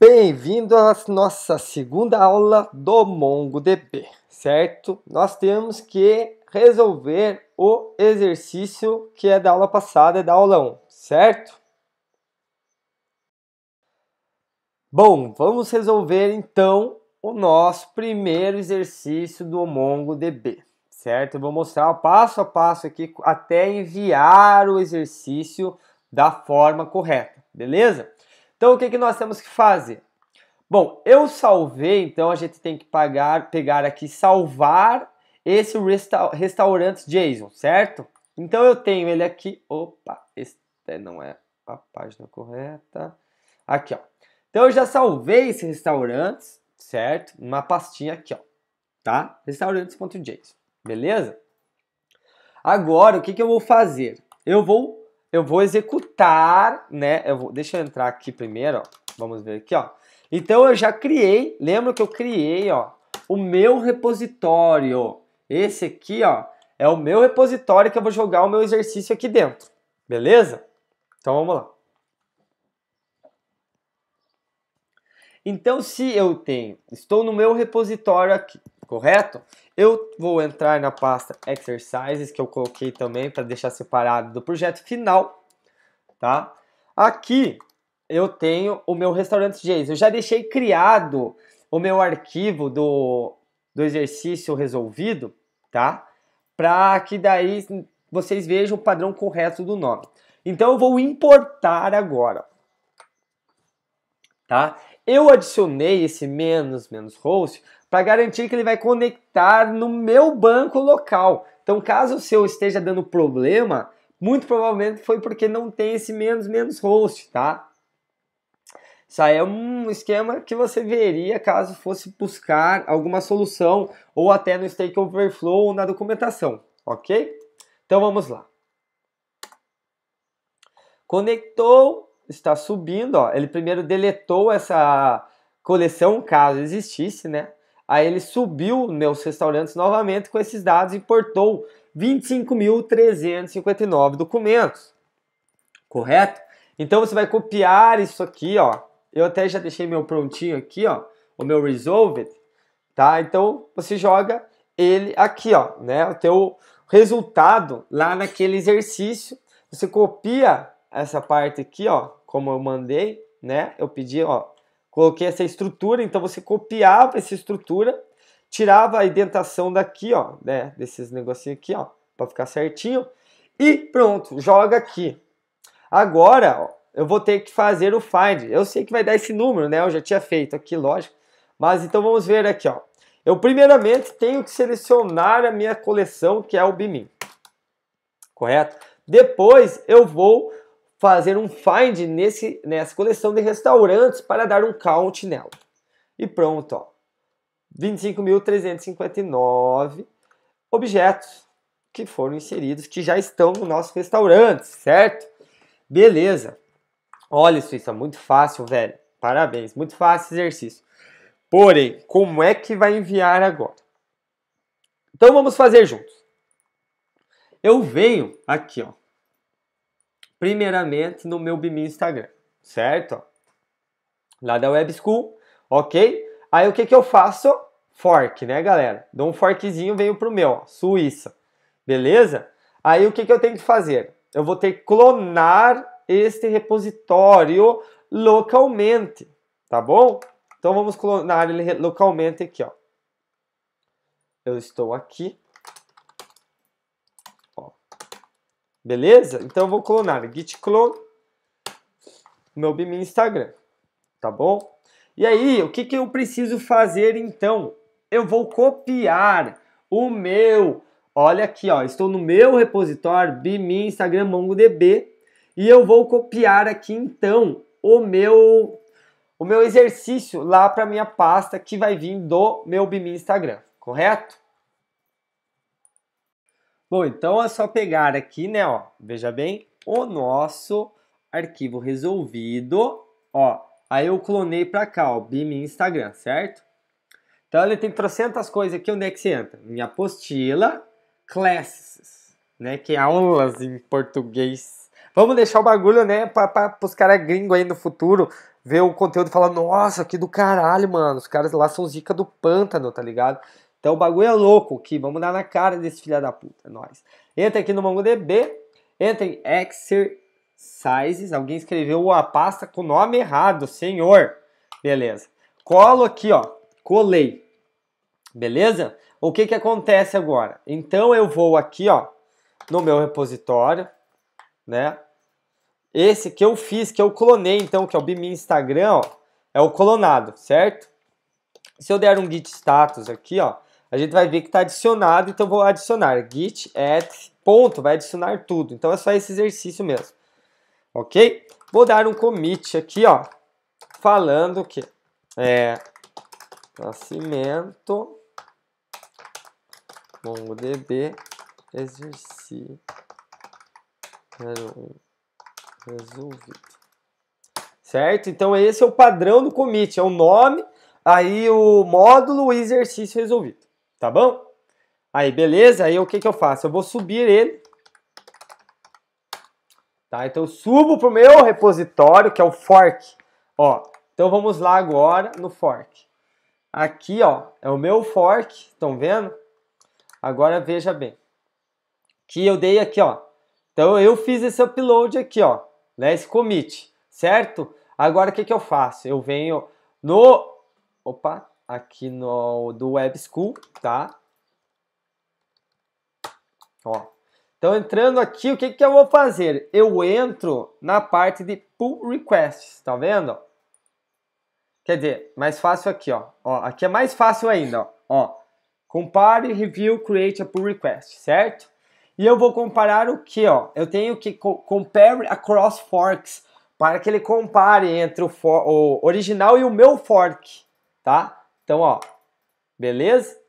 Bem-vindo à nossa segunda aula do MongoDB, certo? Nós temos que resolver o exercício que é da aula passada, é da aula 1, certo? Bom, vamos resolver então o nosso primeiro exercício do MongoDB, certo? Eu vou mostrar passo a passo aqui até enviar o exercício da forma correta, beleza? Então o que, que nós temos que fazer? Bom, eu salvei, então a gente tem que pagar, pegar aqui salvar esse resta restaurante JSON, certo? Então eu tenho ele aqui, opa, esse é, não é a página correta. Aqui, ó. Então eu já salvei esse restaurante, certo? Uma pastinha aqui, ó, tá? Restaurantes.json, beleza? Agora, o que, que eu vou fazer? Eu vou eu vou executar, né? Eu vou, deixa eu entrar aqui primeiro, ó. Vamos ver aqui, ó. Então eu já criei, lembra que eu criei, ó, o meu repositório. Esse aqui, ó, é o meu repositório que eu vou jogar o meu exercício aqui dentro. Beleza? Então vamos lá. Então se eu tenho, estou no meu repositório aqui correto? Eu vou entrar na pasta Exercises, que eu coloquei também para deixar separado do projeto final, tá? Aqui eu tenho o meu restaurante JSON. Eu já deixei criado o meu arquivo do, do exercício resolvido, tá? Para que daí vocês vejam o padrão correto do nome. Então eu vou importar agora, tá? Eu adicionei esse menos menos host para garantir que ele vai conectar no meu banco local. Então, caso o seu esteja dando problema, muito provavelmente foi porque não tem esse menos menos host, tá? Isso aí é um esquema que você veria caso fosse buscar alguma solução ou até no Stack Overflow ou na documentação, ok? Então vamos lá. Conectou está subindo, ó. Ele primeiro deletou essa coleção, caso existisse, né? Aí ele subiu meus restaurantes novamente com esses dados e importou 25.359 documentos. Correto? Então você vai copiar isso aqui, ó. Eu até já deixei meu prontinho aqui, ó, o meu resolved, tá? Então você joga ele aqui, ó, né? O teu resultado lá naquele exercício, você copia essa parte aqui, ó, como eu mandei, né? Eu pedi, ó, coloquei essa estrutura, então você copiava essa estrutura, tirava a indentação daqui, ó, né, desses negocinhos aqui, ó, para ficar certinho, e pronto, joga aqui. Agora, ó, eu vou ter que fazer o find. Eu sei que vai dar esse número, né? Eu já tinha feito aqui, lógico. Mas então vamos ver aqui, ó. Eu primeiramente tenho que selecionar a minha coleção, que é o Bimin. Correto? Depois eu vou fazer um find nesse, nessa coleção de restaurantes para dar um count nela. E pronto, ó. 25.359 objetos que foram inseridos, que já estão no nosso restaurante, certo? Beleza. Olha isso, isso é muito fácil, velho. Parabéns, muito fácil exercício. Porém, como é que vai enviar agora? Então vamos fazer juntos. Eu venho aqui, ó, primeiramente no meu BIM Instagram, certo? Lá da Web School, ok? Aí o que, que eu faço? Fork, né, galera? Dou um forkzinho, venho pro meu, ó, Suíça, beleza? Aí o que, que eu tenho que fazer? Eu vou ter que clonar este repositório localmente, tá bom? Então vamos clonar ele localmente aqui, ó. Eu estou aqui, Beleza? Então eu vou clonar git clone meu BIM Instagram, tá bom? E aí, o que, que eu preciso fazer então? Eu vou copiar o meu, olha aqui, ó, estou no meu repositório BIM Instagram MongoDB e eu vou copiar aqui então o meu o meu exercício lá para minha pasta que vai vir do meu BIM Instagram, correto? Bom, então é só pegar aqui, né, ó, veja bem, o nosso arquivo resolvido, ó, aí eu clonei para cá, ó, BIM Instagram, certo? Então ele tem trocentas coisas aqui, onde é que você entra? Minha apostila, classes, né, que é aulas em português. Vamos deixar o bagulho, né, para os caras gringos aí no futuro ver o conteúdo e falar, nossa, que do caralho, mano, os caras lá são zica do pântano, tá ligado? Então o bagulho é louco aqui, vamos dar na cara desse filha da puta, é nós. Entra aqui no MongoDB, entra em exercises, alguém escreveu a pasta com o nome errado, senhor. Beleza. Colo aqui, ó, colei. Beleza? O que que acontece agora? Então eu vou aqui, ó, no meu repositório, né? Esse que eu fiz, que eu clonei, então, que é o Bimi Instagram, ó, é o clonado, certo? Se eu der um git status aqui, ó, a gente vai ver que está adicionado, então vou adicionar git add ponto, vai adicionar tudo. Então é só esse exercício mesmo, ok? Vou dar um commit aqui, ó, falando que é nascimento MongoDB exercício 01 resolvido. Certo? Então esse é o padrão do commit, é o nome, aí o módulo e exercício resolvido tá bom? Aí, beleza? Aí o que, que eu faço? Eu vou subir ele. Tá? Então eu subo para o meu repositório, que é o fork. Ó, então vamos lá agora no fork. Aqui, ó, é o meu fork, estão vendo? Agora veja bem. Que eu dei aqui, ó. Então eu fiz esse upload aqui, ó, né, esse commit, certo? Agora o que, que eu faço? Eu venho no... Opa, aqui no do Web School, tá? Ó. Então entrando aqui, o que, que eu vou fazer? Eu entro na parte de pull requests, tá vendo? Quer dizer, mais fácil aqui, ó. ó aqui é mais fácil ainda, ó. ó. Compare, review, create a pull request, certo? E eu vou comparar o que, ó? Eu tenho que co compare across forks para que ele compare entre o, o original e o meu fork, tá? Então, ó, beleza?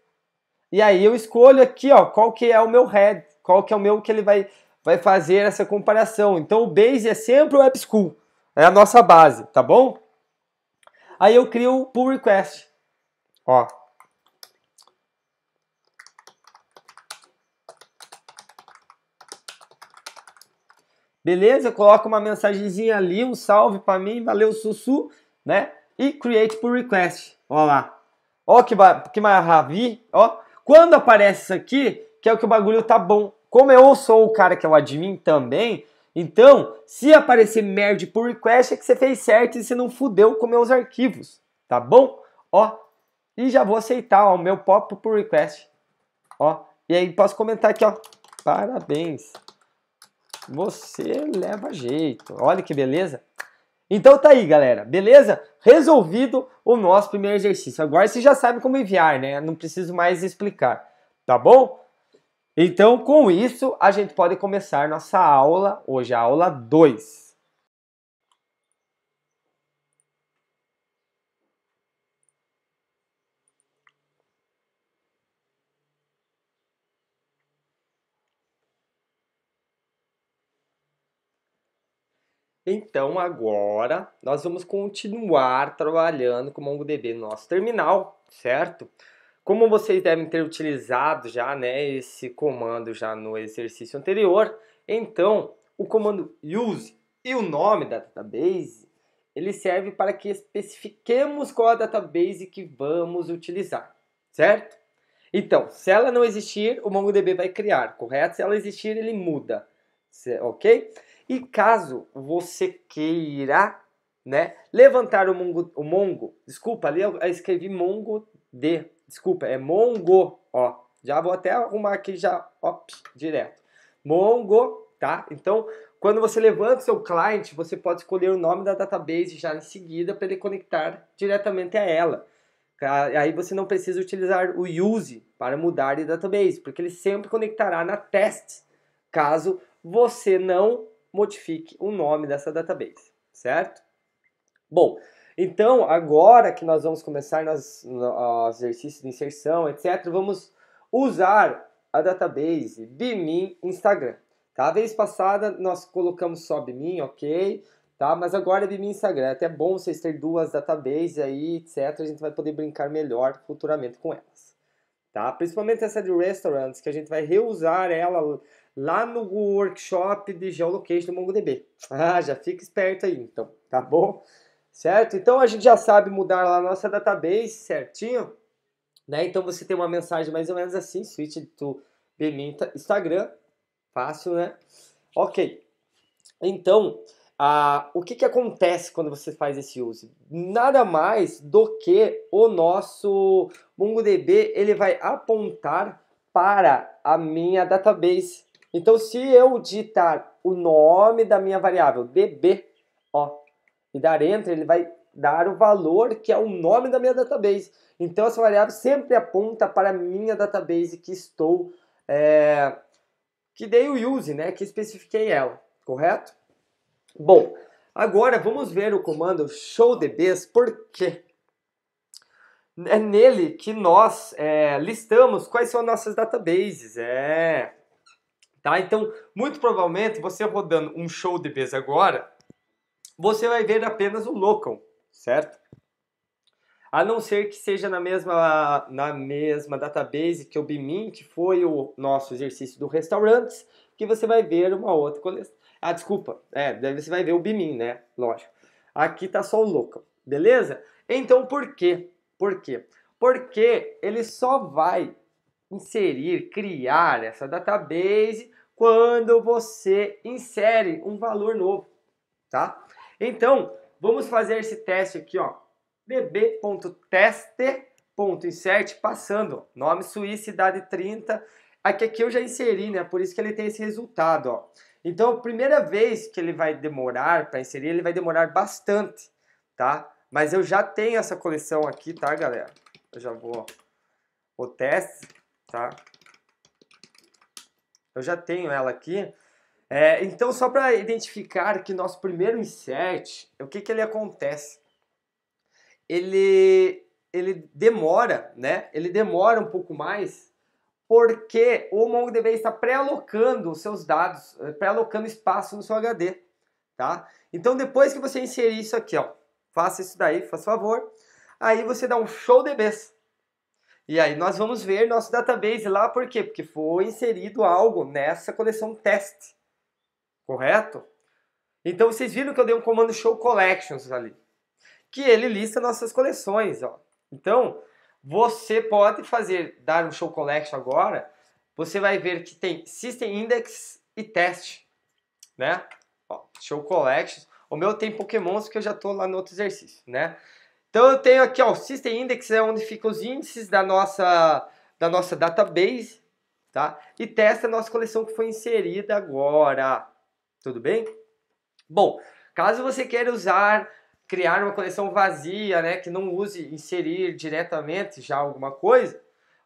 E aí eu escolho aqui, ó, qual que é o meu head, qual que é o meu que ele vai, vai fazer essa comparação. Então, o base é sempre o App School, é a nossa base, tá bom? Aí eu crio o pull request, ó. Beleza? Coloca uma mensagenzinha ali, um salve para mim, valeu Sussu, né? E create pull request, ó lá. Ó que, que maravilha, ó. Quando aparece isso aqui, que é o que o bagulho tá bom. Como eu sou o cara que é o admin também, então, se aparecer merge por request, é que você fez certo e você não fudeu com meus arquivos, tá bom? Ó, e já vou aceitar, ó, o meu pop por request, ó. E aí posso comentar aqui, ó, parabéns, você leva jeito, olha que beleza. Então tá aí, galera, beleza? Resolvido o nosso primeiro exercício. Agora você já sabe como enviar, né? Não preciso mais explicar, tá bom? Então, com isso, a gente pode começar nossa aula, hoje é a aula 2. Então agora nós vamos continuar trabalhando com o MongoDB no nosso terminal, certo? Como vocês devem ter utilizado já né, esse comando já no exercício anterior, então o comando use e o nome da database, ele serve para que especifiquemos qual a database que vamos utilizar, certo? Então, se ela não existir, o MongoDB vai criar, correto? Se ela existir, ele muda, ok? E caso você queira, né, levantar o mongo, o mongo desculpa, ali eu escrevi mongo D, desculpa, é mongo, ó, já vou até arrumar aqui já, op, direto. Mongo, tá? Então, quando você levanta o seu cliente, você pode escolher o nome da database já em seguida para ele conectar diretamente a ela. Aí você não precisa utilizar o use para mudar de database, porque ele sempre conectará na test, caso você não modifique o nome dessa database, certo? Bom, então agora que nós vamos começar nos exercícios de inserção, etc., vamos usar a database Bimin Instagram. Tá? A vez passada nós colocamos só Bimin, ok? Tá? Mas agora é Bimin Instagram. É até bom vocês terem duas databases aí, etc. A gente vai poder brincar melhor futuramente com elas. Tá? Principalmente essa de restaurants, que a gente vai reusar ela lá no workshop de geolocation do MongoDB. Ah, já fica esperto aí, então, tá bom? Certo? Então a gente já sabe mudar lá a nossa database certinho, né? Então você tem uma mensagem mais ou menos assim, switch to BMI Instagram, fácil, né? Ok. Então, o que, que acontece quando você faz esse use? Nada mais do que o nosso MongoDB ele vai apontar para a minha database então, se eu digitar o nome da minha variável, db, ó, e dar enter, ele vai dar o valor que é o nome da minha database. Então, essa variável sempre aponta para a minha database que estou, é, que dei o use, né, que especifiquei ela, correto? Bom, agora vamos ver o comando showdbs, por quê? É nele que nós é, listamos quais são nossas databases, é Tá? Então, muito provavelmente, você rodando um show de vez agora, você vai ver apenas o local, certo? A não ser que seja na mesma, na mesma database que o BIMIN, que foi o nosso exercício do restaurantes, que você vai ver uma outra coleção. Ah, desculpa, é, daí você vai ver o BIMIN, né? Lógico. Aqui tá só o local, beleza? Então, por quê? Por quê? Porque ele só vai inserir, criar essa database quando você insere um valor novo, tá? Então, vamos fazer esse teste aqui, ó. db.teste.insert passando, nome Suíça, idade 30. Aqui, aqui eu já inseri, né? Por isso que ele tem esse resultado, ó. Então, a primeira vez que ele vai demorar para inserir, ele vai demorar bastante, tá? Mas eu já tenho essa coleção aqui, tá, galera? Eu já vou... Ó, o teste tá? Eu já tenho ela aqui. É, então, só para identificar que nosso primeiro insert, o que, que ele acontece? Ele, ele demora, né? Ele demora um pouco mais porque o MongoDB está pré-alocando os seus dados, eh, pré-alocando espaço no seu HD, tá? Então, depois que você inserir isso aqui, ó, faça isso daí, faz favor, aí você dá um show de vez e aí nós vamos ver nosso database lá, por quê? Porque foi inserido algo nessa coleção test, correto? Então vocês viram que eu dei um comando show collections ali, que ele lista nossas coleções, ó. Então, você pode fazer, dar um show collection agora, você vai ver que tem system index e test, né? Ó, show collections. O meu tem pokémons que eu já tô lá no outro exercício, né? Então eu tenho aqui ó, o System Index é onde ficam os índices da nossa, da nossa database, tá? E testa a nossa coleção que foi inserida agora. Tudo bem? Bom, caso você queira usar, criar uma coleção vazia, né, que não use inserir diretamente já alguma coisa,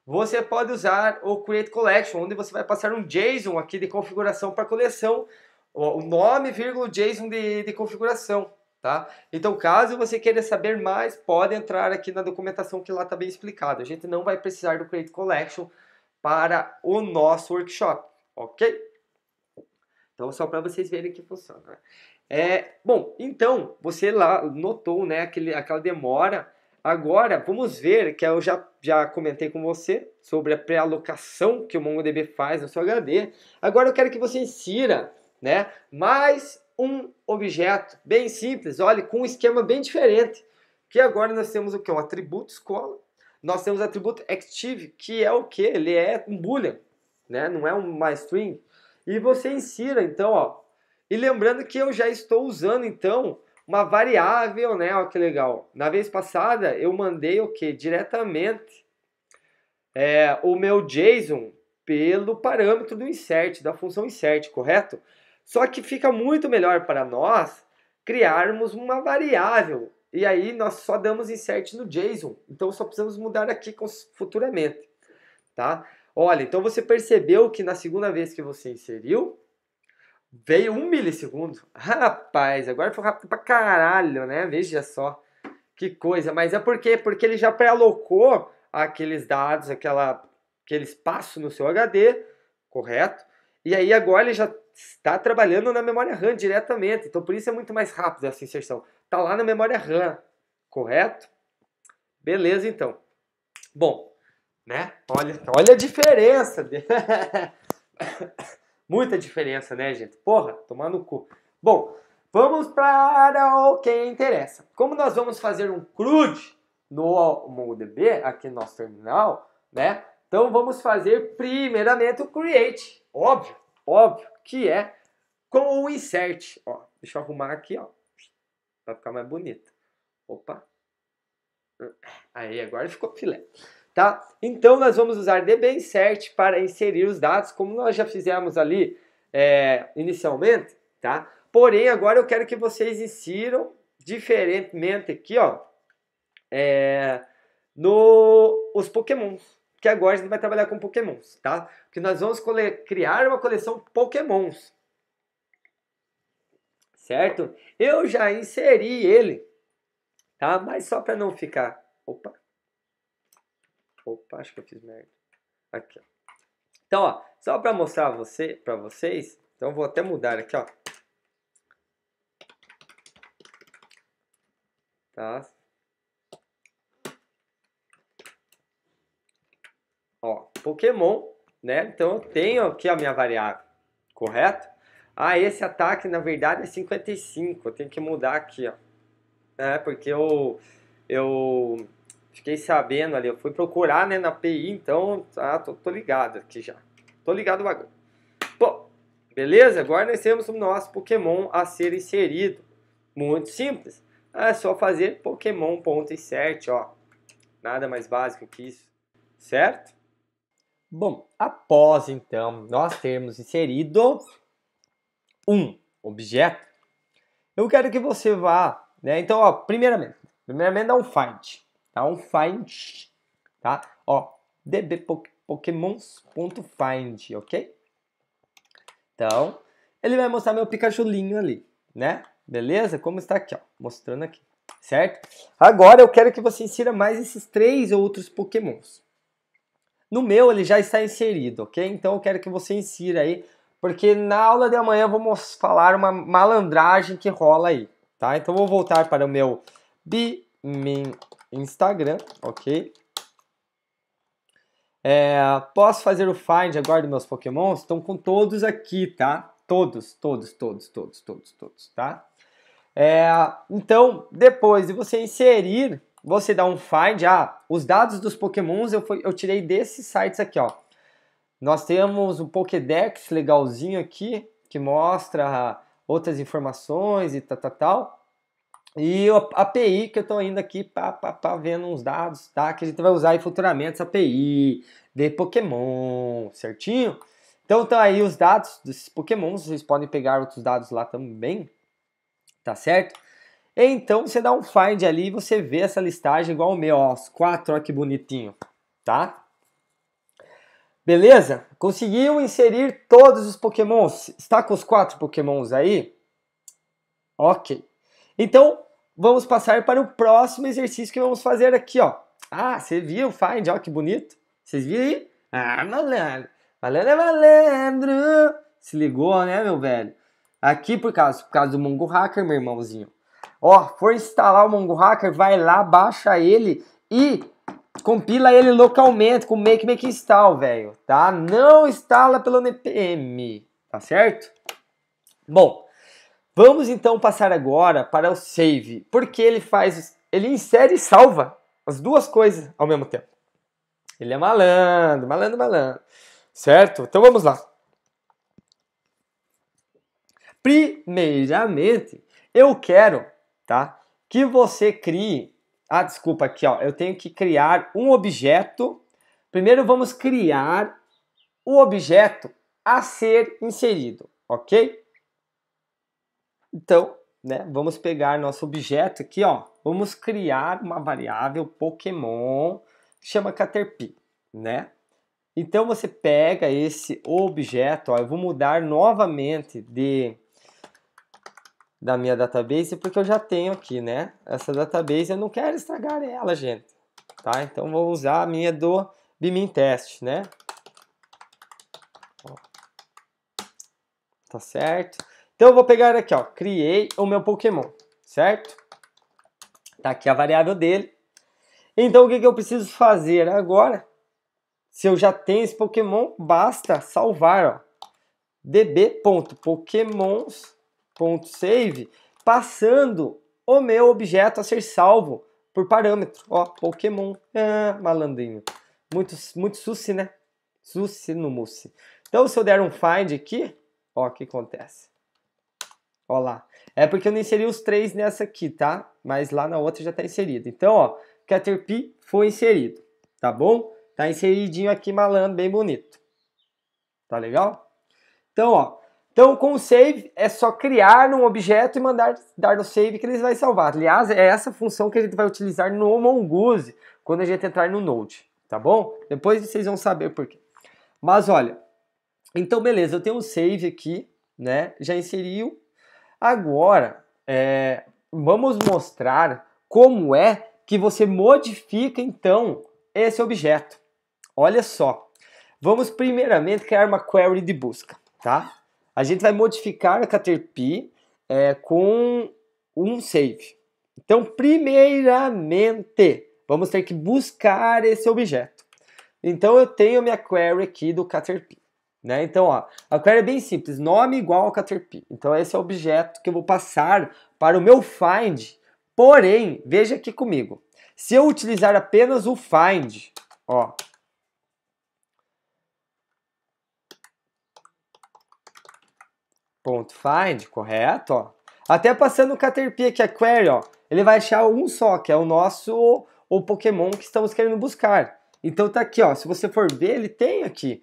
você pode usar o Create Collection, onde você vai passar um JSON aqui de configuração para coleção, o nome, vírgula, JSON de, de configuração. Tá? Então, caso você queira saber mais, pode entrar aqui na documentação que lá está bem explicado. A gente não vai precisar do Create Collection para o nosso workshop, ok? Então, só para vocês verem que funciona. Né? É, bom, então, você lá notou né, aquele, aquela demora. Agora, vamos ver, que eu já, já comentei com você sobre a pré-alocação que o MongoDB faz no seu HD. Agora eu quero que você insira né, mais um objeto bem simples, olha, com um esquema bem diferente. Que agora nós temos o que? Um atributo escola. Nós temos o atributo active, que é o que? Ele é um boolean, né? não é uma string. E você insira, então, ó. E lembrando que eu já estou usando, então, uma variável, né? Olha que legal. Na vez passada, eu mandei o que? Diretamente é, o meu JSON pelo parâmetro do insert, da função insert, correto? Só que fica muito melhor para nós criarmos uma variável. E aí nós só damos insert no JSON. Então só precisamos mudar aqui futuramente. Tá? Olha, então você percebeu que na segunda vez que você inseriu, veio um milissegundo. Rapaz, agora foi rápido pra caralho, né? Veja só que coisa. Mas é porque porque ele já pré-alocou aqueles dados, aquela, aquele espaço no seu HD, correto? E aí agora ele já está trabalhando na memória RAM diretamente. Então, por isso é muito mais rápido essa inserção. Está lá na memória RAM, correto? Beleza, então. Bom, né? Olha, olha a diferença. Muita diferença, né, gente? Porra, tomar no cu. Bom, vamos para o que interessa. Como nós vamos fazer um CRUD no MongoDB, aqui no nosso terminal, né? Então vamos fazer primeiramente o create. Óbvio, óbvio que é com o insert. Ó, deixa eu arrumar aqui, ó, para ficar mais bonito. Opa. Aí, agora ficou filé. Tá? Então, nós vamos usar DB insert para inserir os dados, como nós já fizemos ali é, inicialmente, tá? Porém, agora eu quero que vocês insiram diferentemente aqui, ó, é, no, os pokémons que agora a gente vai trabalhar com pokémons, tá? Porque nós vamos criar uma coleção pokémons. Certo? Eu já inseri ele, tá? Mas só para não ficar... Opa! Opa, acho que eu fiz merda. Aqui, ó. Então, ó, só para mostrar você, para vocês, então vou até mudar aqui, ó. Tá? Ó, Pokémon, né? Então eu tenho aqui a minha variável, correto? Ah, esse ataque na verdade é 55, eu tenho que mudar aqui, ó. É, porque eu, eu fiquei sabendo ali, eu fui procurar né, na API, então ah, tô, tô ligado aqui já. Tô ligado o bagulho. Bom, beleza? Agora nós temos o nosso Pokémon a ser inserido. Muito simples. É só fazer Pokémon.insert, ó. Nada mais básico que isso, certo? Bom, após então nós termos inserido um objeto, eu quero que você vá, né? Então, ó, primeiramente, primeiramente dá um find, dá tá? um find, tá? Ó, dbpokémons.find, ok? Então, ele vai mostrar meu Pikachulinho ali, né? Beleza? Como está aqui, ó, mostrando aqui, certo? Agora eu quero que você insira mais esses três outros pokémons, no meu ele já está inserido, ok? Então eu quero que você insira aí, porque na aula de amanhã vamos vou falar uma malandragem que rola aí, tá? Então eu vou voltar para o meu Bimin Instagram, ok? É, posso fazer o find agora dos meus pokémons? Estão com todos aqui, tá? Todos, todos, todos, todos, todos, todos, tá? É, então, depois de você inserir você dá um find, ah, os dados dos pokémons eu, fui, eu tirei desses sites aqui, ó. Nós temos o Pokédex legalzinho aqui, que mostra outras informações e tal, tal, tal. E a API que eu estou indo aqui pá, pá, pá, vendo uns dados, tá? Que a gente vai usar em futuramente API de Pokémon, certinho? Então tá aí os dados desses Pokémons, vocês podem pegar outros dados lá também, tá certo? Então você dá um find ali e você vê essa listagem igual o meu, ó, os quatro, ó que bonitinho, tá? Beleza? Conseguiu inserir todos os pokémons? Está com os quatro pokémons aí? Ok. Então, vamos passar para o próximo exercício que vamos fazer aqui, ó. Ah, você viu o find, ó, que bonito. Vocês viram aí? Ah, malandro. Valendo, é malandro. Se ligou, né, meu velho? Aqui, por causa, por causa do Mongo Hacker, meu irmãozinho. Ó, for instalar o Mongo Hacker, vai lá, baixa ele e compila ele localmente com make make install, velho, tá? Não instala pelo npm, tá certo? Bom, vamos então passar agora para o save, porque ele faz, ele insere e salva as duas coisas ao mesmo tempo. Ele é malandro, malandro, malandro, certo? Então vamos lá. Primeiramente, eu quero tá? Que você crie. Ah, desculpa aqui, ó. Eu tenho que criar um objeto. Primeiro vamos criar o objeto a ser inserido, ok? Então, né? Vamos pegar nosso objeto aqui, ó. Vamos criar uma variável Pokémon que chama Caterpie, né? Então você pega esse objeto, ó, eu vou mudar novamente de da minha database, porque eu já tenho aqui, né? Essa database, eu não quero estragar ela, gente. Tá? Então, vou usar a minha do Bimin Test, né? Tá certo? Então, eu vou pegar aqui, ó. Criei o meu Pokémon, certo? Tá aqui a variável dele. Então, o que, que eu preciso fazer agora? Se eu já tenho esse Pokémon, basta salvar, ó. db.pokémons.com Save, passando o meu objeto a ser salvo por parâmetro. Ó, Pokémon. Ah, malandrinho. Muito, muito suci, né? Susse no mousse. Então, se eu der um find aqui, ó, o que acontece? Ó lá. É porque eu não inseri os três nessa aqui, tá? Mas lá na outra já tá inserido. Então, ó, Caterpie foi inserido, tá bom? Tá inseridinho aqui, malandro, bem bonito. Tá legal? Então, ó, então, com o save, é só criar um objeto e mandar dar no save que ele vai salvar. Aliás, é essa função que a gente vai utilizar no Mongoose quando a gente entrar no Node, tá bom? Depois vocês vão saber por quê. Mas olha, então beleza, eu tenho um save aqui, né? Já inseriu. Agora, é, vamos mostrar como é que você modifica, então, esse objeto. Olha só. Vamos primeiramente criar uma query de busca, tá? A gente vai modificar a Caterpie é, com um save. Então, primeiramente, vamos ter que buscar esse objeto. Então, eu tenho minha query aqui do Caterpie. Né? Então, ó, a query é bem simples, nome igual ao Caterpie. Então, esse é o objeto que eu vou passar para o meu find. Porém, veja aqui comigo, se eu utilizar apenas o find, ó, Ponto .find, correto? Ó. Até passando o Caterpie, aqui a query, ó, ele vai achar um só, que é o nosso o Pokémon que estamos querendo buscar. Então tá aqui, ó, se você for ver, ele tem aqui.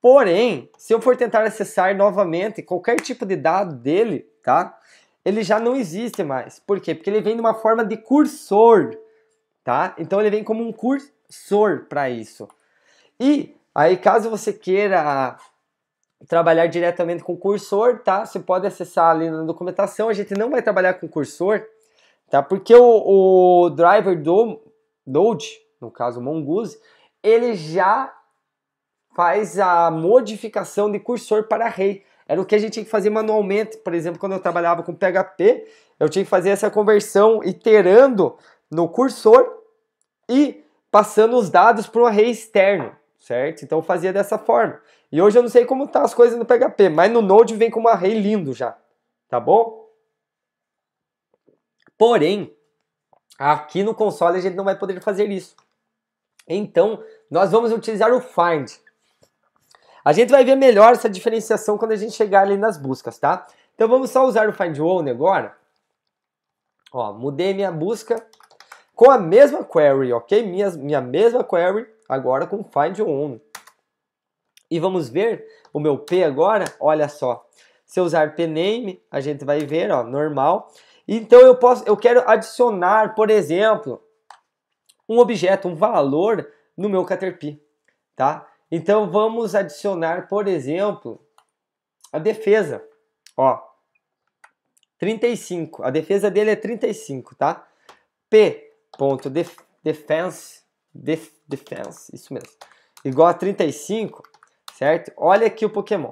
Porém, se eu for tentar acessar novamente qualquer tipo de dado dele, tá? Ele já não existe mais. Por quê? Porque ele vem de uma forma de cursor, tá? Então ele vem como um cursor para isso. E aí, caso você queira trabalhar diretamente com o cursor, tá? Você pode acessar ali na documentação. A gente não vai trabalhar com cursor, tá? Porque o, o driver do Node, no caso Mongoose, ele já faz a modificação de cursor para array. Era o que a gente tinha que fazer manualmente. Por exemplo, quando eu trabalhava com PHP, eu tinha que fazer essa conversão iterando no cursor e passando os dados para um array externo, certo? Então eu fazia dessa forma. E hoje eu não sei como tá as coisas no PHP, mas no Node vem com um array lindo já, tá bom? Porém, aqui no console a gente não vai poder fazer isso. Então, nós vamos utilizar o find. A gente vai ver melhor essa diferenciação quando a gente chegar ali nas buscas, tá? Então vamos só usar o find one agora. Ó, mudei minha busca com a mesma query, ok? Minha, minha mesma query agora com find one. E vamos ver o meu P agora, olha só. Se eu usar PName, a gente vai ver, ó, normal. Então eu posso, eu quero adicionar, por exemplo, um objeto, um valor no meu Caterpie, tá? Então vamos adicionar, por exemplo, a defesa, ó, 35. A defesa dele é 35, tá? P ponto def, defense, def, defense, isso mesmo. Igual a 35 certo? Olha aqui o Pokémon.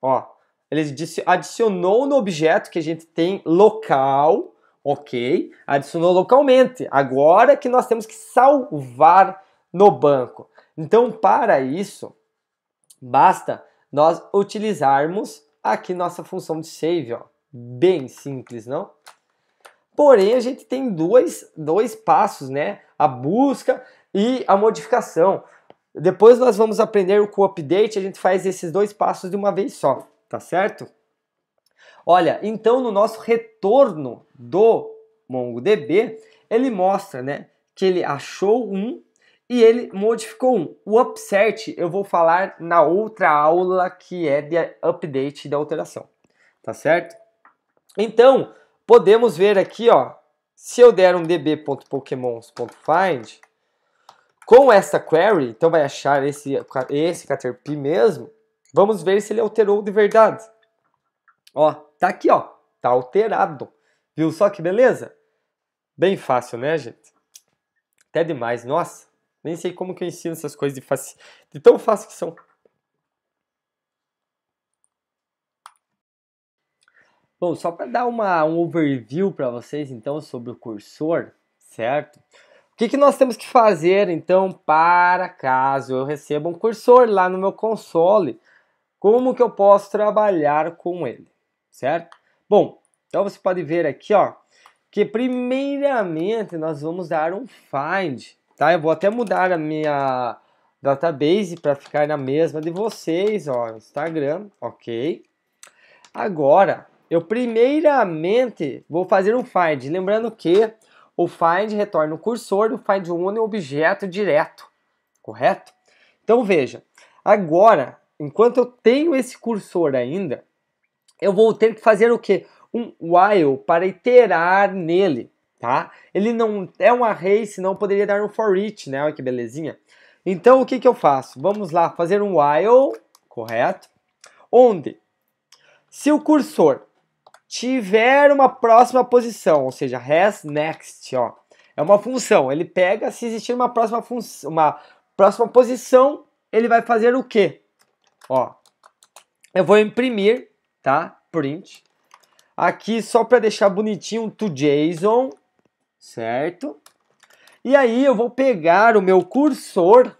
Ó, ele adicionou no objeto que a gente tem local, ok? Adicionou localmente. Agora que nós temos que salvar no banco. Então, para isso, basta nós utilizarmos aqui nossa função de save, ó. Bem simples, não? Porém, a gente tem dois, dois passos, né? A busca e a modificação. Depois nós vamos aprender com o update, a gente faz esses dois passos de uma vez só, tá certo? Olha, então no nosso retorno do MongoDB, ele mostra, né, que ele achou um e ele modificou um. O upsert eu vou falar na outra aula que é de update da alteração, tá certo? Então, podemos ver aqui, ó, se eu der um db.pokémons.find, com essa query, então vai achar esse, esse Caterpie mesmo. Vamos ver se ele alterou de verdade. Ó, tá aqui, ó. Tá alterado. Viu só que beleza? Bem fácil, né, gente? Até demais. Nossa, nem sei como que eu ensino essas coisas de, faci... de tão fácil que são. Bom, só para dar uma, um overview para vocês, então, sobre o cursor, certo? O que, que nós temos que fazer então para caso eu receba um cursor lá no meu console? Como que eu posso trabalhar com ele, certo? Bom, então você pode ver aqui, ó, que primeiramente nós vamos dar um find, tá? Eu vou até mudar a minha database para ficar na mesma de vocês, ó, Instagram, ok? Agora, eu primeiramente vou fazer um find, lembrando que o find retorna o cursor e o find one é o objeto direto, correto? Então veja, agora, enquanto eu tenho esse cursor ainda, eu vou ter que fazer o que? Um while para iterar nele, tá? Ele não é um array, senão poderia dar um for each, né? Olha que belezinha. Então o que, que eu faço? Vamos lá, fazer um while, correto? Onde, se o cursor tiver uma próxima posição, ou seja, has next, ó. É uma função, ele pega se existir uma próxima função, uma próxima posição, ele vai fazer o quê? Ó. Eu vou imprimir, tá? Print. Aqui só para deixar bonitinho to JSON, certo? E aí eu vou pegar o meu cursor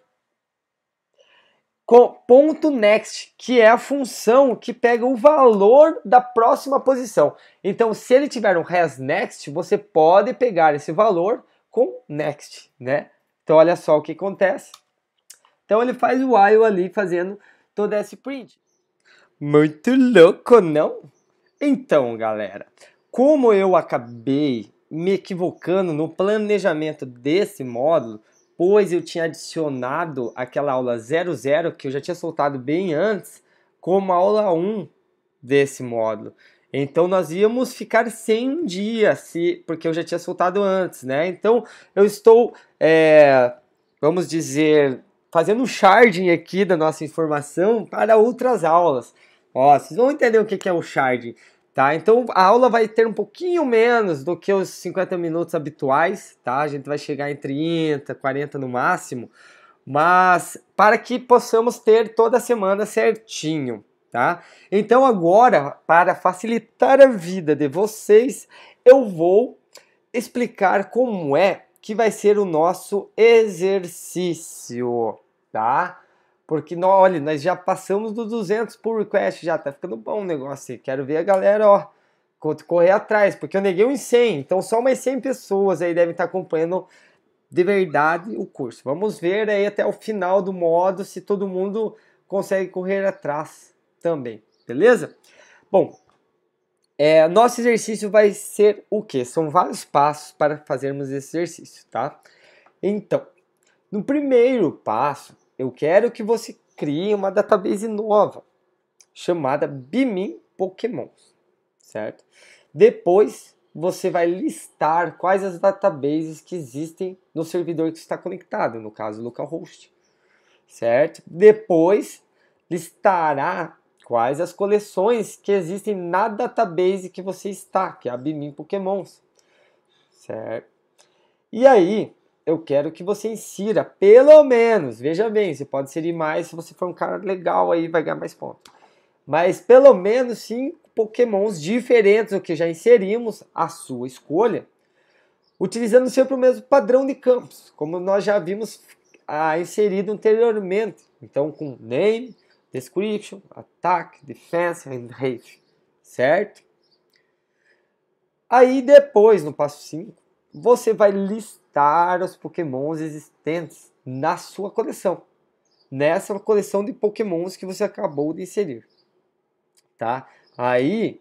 ponto next, que é a função que pega o valor da próxima posição. Então, se ele tiver um has next, você pode pegar esse valor com next, né? Então, olha só o que acontece. Então, ele faz o while ali, fazendo todo esse print. Muito louco, não? Então, galera, como eu acabei me equivocando no planejamento desse módulo, depois eu tinha adicionado aquela aula 00 que eu já tinha soltado bem antes como aula 1 desse módulo. Então nós íamos ficar sem um dia, se, porque eu já tinha soltado antes, né? Então eu estou, é, vamos dizer, fazendo um sharding aqui da nossa informação para outras aulas. Ó, vocês vão entender o que é o sharding. Tá? Então a aula vai ter um pouquinho menos do que os 50 minutos habituais, tá? A gente vai chegar em 30, 40 no máximo, mas para que possamos ter toda semana certinho, tá? Então agora, para facilitar a vida de vocês, eu vou explicar como é que vai ser o nosso exercício, tá? Porque, não olha, nós já passamos dos 200 por request, já tá ficando bom o negócio. Quero ver a galera, ó, correr atrás, porque eu neguei uns 100, então só umas 100 pessoas aí devem estar tá acompanhando de verdade o curso. Vamos ver aí até o final do modo se todo mundo consegue correr atrás também, beleza? Bom, é, nosso exercício vai ser o que? São vários passos para fazermos esse exercício, tá? Então, no primeiro passo, eu quero que você crie uma database nova chamada Bimin Pokémons, certo? Depois você vai listar quais as databases que existem no servidor que está conectado, no caso localhost, certo? Depois listará quais as coleções que existem na database que você está, que é a Bimin Pokémons, certo? E aí eu quero que você insira, pelo menos, veja bem, você pode ser mais se você for um cara legal aí, vai ganhar mais pontos. Mas pelo menos cinco pokémons diferentes do que já inserimos à sua escolha, utilizando sempre o mesmo padrão de campos, como nós já vimos ah, inserido anteriormente. Então com name, description, attack, defense and rate, certo? Aí depois, no passo 5, você vai listar os pokémons existentes na sua coleção. Nessa coleção de pokémons que você acabou de inserir. Tá? Aí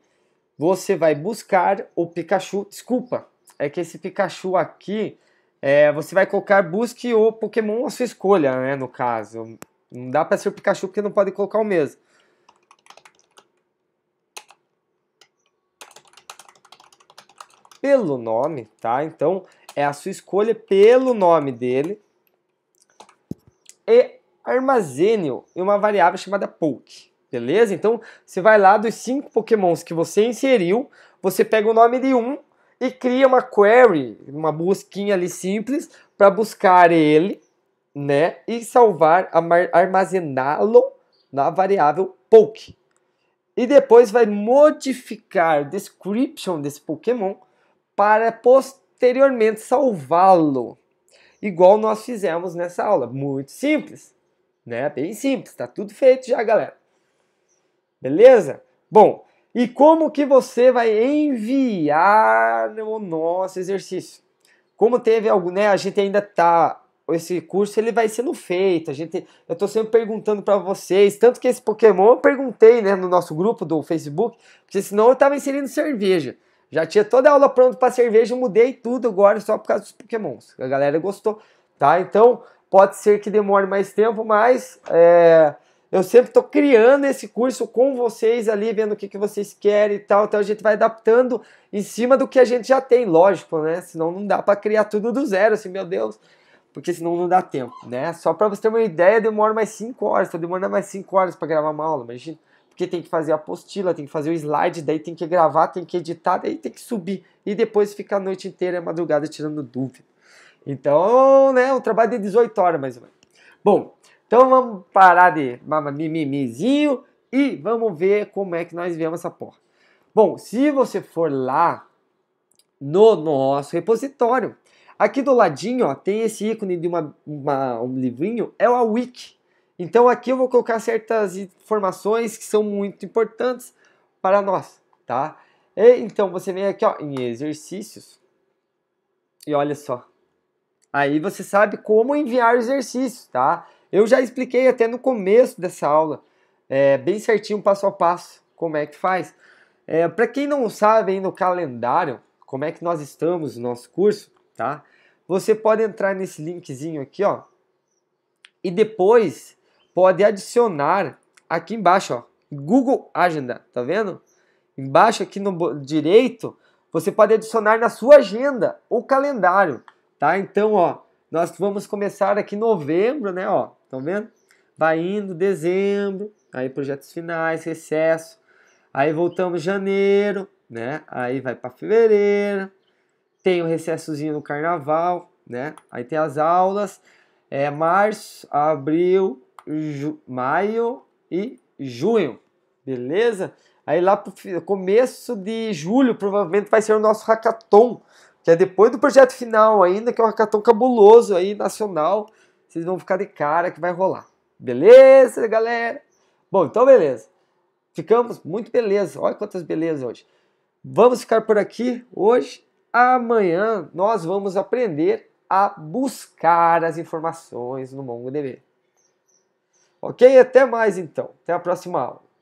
você vai buscar o Pikachu. Desculpa, é que esse Pikachu aqui, é, você vai colocar busque o Pokémon a sua escolha, né? No caso, não dá para ser o Pikachu porque não pode colocar o mesmo. Pelo nome, tá? Então é a sua escolha pelo nome dele e armazene-o em uma variável chamada poke. Beleza? Então, você vai lá dos cinco pokémons que você inseriu, você pega o nome de um e cria uma query, uma busquinha ali simples, para buscar ele, né? E salvar, armazená-lo na variável poke. E depois vai modificar o description desse pokémon para postar posteriormente salvá-lo, igual nós fizemos nessa aula. Muito simples, né? Bem simples, tá tudo feito já, galera. Beleza? Bom, e como que você vai enviar o nosso exercício? Como teve algo, né? A gente ainda tá esse curso ele vai sendo feito. A gente, eu estou sempre perguntando para vocês, tanto que esse Pokémon eu perguntei, né, no nosso grupo do Facebook, porque senão eu tava inserindo cerveja. Já tinha toda a aula pronta para cerveja, mudei tudo agora só por causa dos pokémons. A galera gostou, tá? Então, pode ser que demore mais tempo, mas é, eu sempre estou criando esse curso com vocês ali, vendo o que, que vocês querem e tal. Então, a gente vai adaptando em cima do que a gente já tem, lógico, né? Senão não dá para criar tudo do zero, assim, meu Deus. Porque senão não dá tempo, né? Só para você ter uma ideia, demora mais 5 horas. Demora demorando mais 5 horas para gravar uma aula, imagina porque tem que fazer a apostila, tem que fazer o slide, daí tem que gravar, tem que editar, daí tem que subir e depois fica a noite inteira, a madrugada tirando dúvida. Então, né, um trabalho de 18 horas mais ou menos. Bom, então vamos parar de mimimizinho e vamos ver como é que nós vemos essa porra. Bom, se você for lá no nosso repositório, aqui do ladinho ó, tem esse ícone de uma, uma um livrinho, é o Wiki. Então aqui eu vou colocar certas informações que são muito importantes para nós, tá? E, então você vem aqui ó, em exercícios e olha só. Aí você sabe como enviar exercícios, tá? Eu já expliquei até no começo dessa aula, é, bem certinho, passo a passo, como é que faz. É, para quem não sabe aí no calendário, como é que nós estamos no nosso curso, tá? Você pode entrar nesse linkzinho aqui, ó. E depois pode adicionar aqui embaixo, ó, Google Agenda, tá vendo? Embaixo aqui no direito, você pode adicionar na sua agenda o calendário, tá? Então, ó, nós vamos começar aqui novembro, né, ó, tá vendo? Vai indo dezembro, aí projetos finais, recesso, aí voltamos janeiro, né? Aí vai para fevereiro, tem o recessozinho no carnaval, né? Aí tem as aulas, é março, abril, maio e junho, beleza? Aí lá o começo de julho provavelmente vai ser o nosso hackathon, que é depois do projeto final ainda, que é um hackathon cabuloso aí, nacional. Vocês vão ficar de cara que vai rolar. Beleza, galera? Bom, então beleza. Ficamos muito beleza. Olha quantas belezas hoje. Vamos ficar por aqui hoje. Amanhã nós vamos aprender a buscar as informações no MongoDB. Ok? Até mais então. Até a próxima aula.